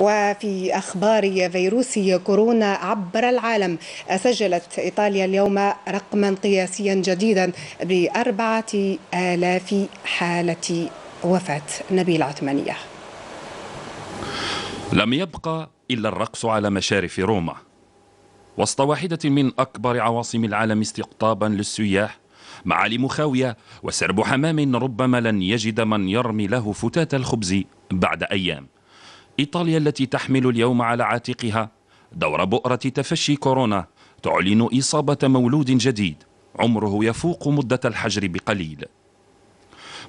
وفي أخبار فيروس كورونا عبر العالم سجلت إيطاليا اليوم رقما قياسيا جديدا بأربعة آلاف حالة وفاة نبيل عثمانية لم يبقى إلا الرقص على مشارف روما وسط واحدة من أكبر عواصم العالم استقطابا للسياح معالم خاوية وسرب حمام ربما لن يجد من يرمي له فتات الخبز بعد أيام إيطاليا التي تحمل اليوم على عاتقها دور بؤرة تفشي كورونا تعلن إصابة مولود جديد عمره يفوق مدة الحجر بقليل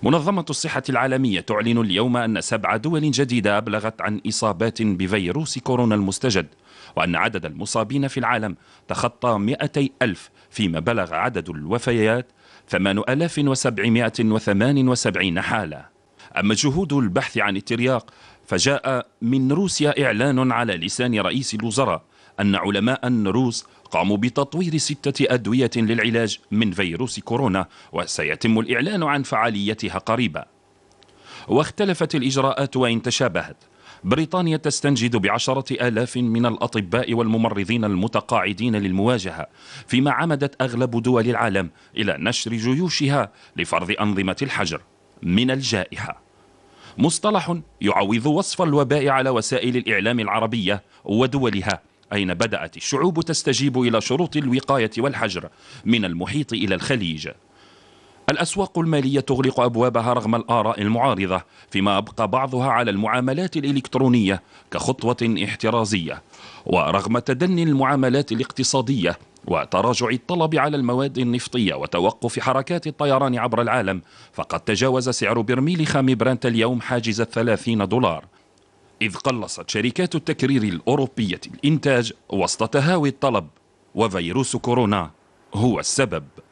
منظمة الصحة العالمية تعلن اليوم أن سبع دول جديدة أبلغت عن إصابات بفيروس كورونا المستجد وأن عدد المصابين في العالم تخطى 200 ألف فيما بلغ عدد الوفيات 8778 حالة أما جهود البحث عن الترياق فجاء من روسيا إعلان على لسان رئيس الوزراء أن علماء روس قاموا بتطوير ستة أدوية للعلاج من فيروس كورونا وسيتم الإعلان عن فعاليتها قريبا واختلفت الإجراءات وإن تشابهت بريطانيا تستنجد بعشرة آلاف من الأطباء والممرضين المتقاعدين للمواجهة فيما عمدت أغلب دول العالم إلى نشر جيوشها لفرض أنظمة الحجر من الجائحة مصطلح يعوض وصف الوباء على وسائل الإعلام العربية ودولها أين بدأت الشعوب تستجيب إلى شروط الوقاية والحجر من المحيط إلى الخليج الأسواق المالية تغلق أبوابها رغم الآراء المعارضة فيما أبقى بعضها على المعاملات الإلكترونية كخطوة احترازية ورغم تدني المعاملات الاقتصادية وتراجع الطلب على المواد النفطية وتوقف حركات الطيران عبر العالم فقد تجاوز سعر برميل خام برانت اليوم حاجز الثلاثين دولار إذ قلصت شركات التكرير الأوروبية الإنتاج وسط تهاوي الطلب وفيروس كورونا هو السبب